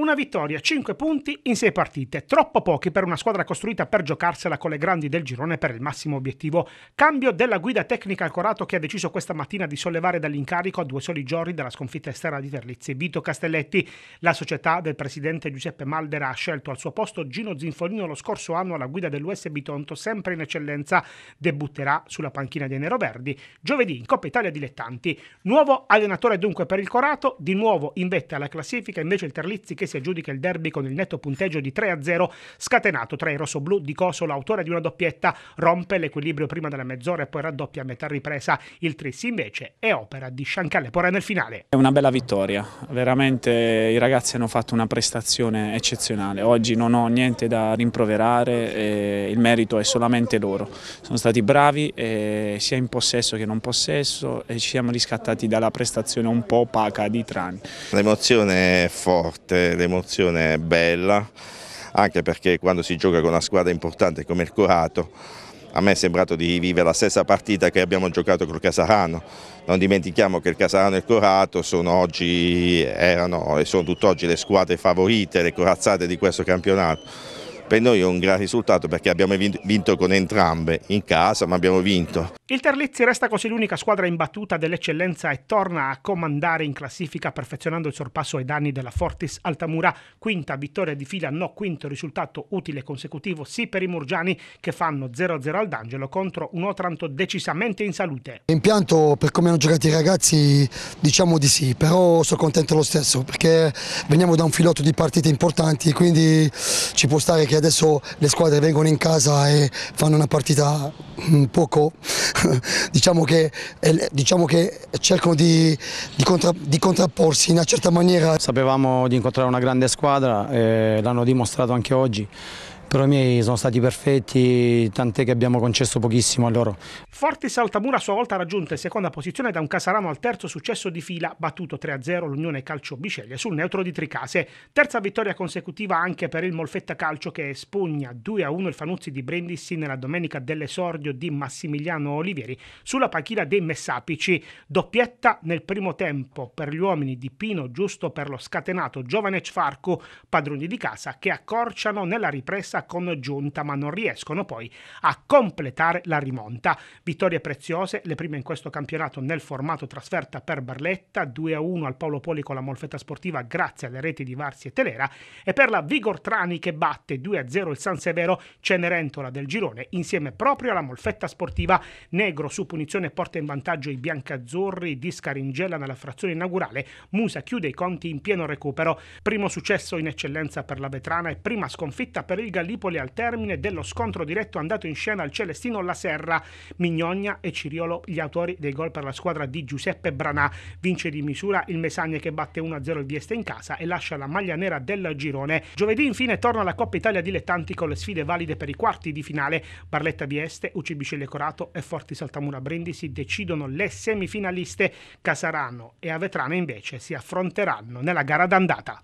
Una vittoria, 5 punti in 6 partite, troppo pochi per una squadra costruita per giocarsela con le grandi del girone per il massimo obiettivo. Cambio della guida tecnica al Corato che ha deciso questa mattina di sollevare dall'incarico a due soli giorni dalla sconfitta esterna di Terlizzi. Vito Castelletti, la società del presidente Giuseppe Maldera ha scelto al suo posto Gino Zinfolino lo scorso anno alla guida dell'USB Tonto, sempre in eccellenza, debutterà sulla panchina dei Neroverdi giovedì in Coppa Italia Dilettanti. Nuovo allenatore dunque per il Corato, di nuovo in vetta alla classifica invece il Terlizzi che si aggiudica il derby con il netto punteggio di 3-0 scatenato tra i rossoblù di Cosolo, autore di una doppietta rompe l'equilibrio prima della mezz'ora e poi raddoppia a metà ripresa. Il Trissi invece è opera di Sciancale Porà nel finale. È una bella vittoria, veramente i ragazzi hanno fatto una prestazione eccezionale. Oggi non ho niente da rimproverare, il merito è solamente loro. Sono stati bravi sia in possesso che non possesso e ci siamo riscattati dalla prestazione un po' opaca di Trani. L'emozione è forte, l'emozione è bella, anche perché quando si gioca con una squadra importante come il Corato, a me è sembrato di vivere la stessa partita che abbiamo giocato col Casarano. Non dimentichiamo che il Casarano e il Corato sono oggi, erano e sono tutt'oggi le squadre favorite, le corazzate di questo campionato. Per noi è un gran risultato perché abbiamo vinto con entrambe in casa, ma abbiamo vinto. Il Terlizzi resta così l'unica squadra imbattuta dell'eccellenza e torna a comandare in classifica perfezionando il sorpasso ai danni della Fortis Altamura. Quinta vittoria di fila, no quinto risultato utile consecutivo sì per i Murgiani che fanno 0-0 al D'Angelo contro un Otranto decisamente in salute. L'impianto per come hanno giocato i ragazzi diciamo di sì, però sono contento lo stesso perché veniamo da un filotto di partite importanti quindi ci può stare che adesso le squadre vengono in casa e fanno una partita mm, poco, diciamo, che, diciamo che, cercano di, di, contra, di, contrapporsi in una certa maniera. Sapevamo di incontrare una grande squadra, eh, l'hanno dimostrato anche oggi però i miei sono stati perfetti, tant'è che abbiamo concesso pochissimo a loro. Forti Saltamura a sua volta raggiunta in seconda posizione da un Casarano al terzo successo di fila, battuto 3-0 l'Unione Calcio Biceglie sul neutro di Tricase. Terza vittoria consecutiva anche per il Molfetta Calcio che espugna 2-1 il Fanuzzi di Brindisi nella domenica dell'esordio di Massimiliano Olivieri sulla panchina dei Messapici. Doppietta nel primo tempo per gli uomini di Pino Giusto per lo scatenato giovane Farco, padroni di casa, che accorciano nella ripresa lotta con Giunta, ma non riescono poi a completare la rimonta. Vittorie preziose, le prime in questo campionato nel formato trasferta per Barletta, 2-1 al Paolo Poli con la Molfetta Sportiva grazie alle reti di Varsi e Telera e per la Vigortrani che batte 2-0 il San Severo Cenerentola del girone insieme proprio alla Molfetta Sportiva. Negro su punizione porta in vantaggio i biancazzurri di Scaringella nella frazione inaugurale. Musa chiude i conti in pieno recupero. Primo successo in eccellenza per la Vetrana e prima sconfitta per il Gallino Gallipoli al termine dello scontro diretto andato in scena al Celestino La Serra. Mignogna e Ciriolo, gli autori dei gol per la squadra di Giuseppe Branà. Vince di misura il Mesagne che batte 1-0 il Vieste in casa e lascia la maglia nera del girone. Giovedì infine torna la Coppa Italia dilettanti con le sfide valide per i quarti di finale. Barletta Vieste, UCBC Lecorato e Forti Saltamura Brindisi decidono le semifinaliste. Casarano e Avetrana invece si affronteranno nella gara d'andata.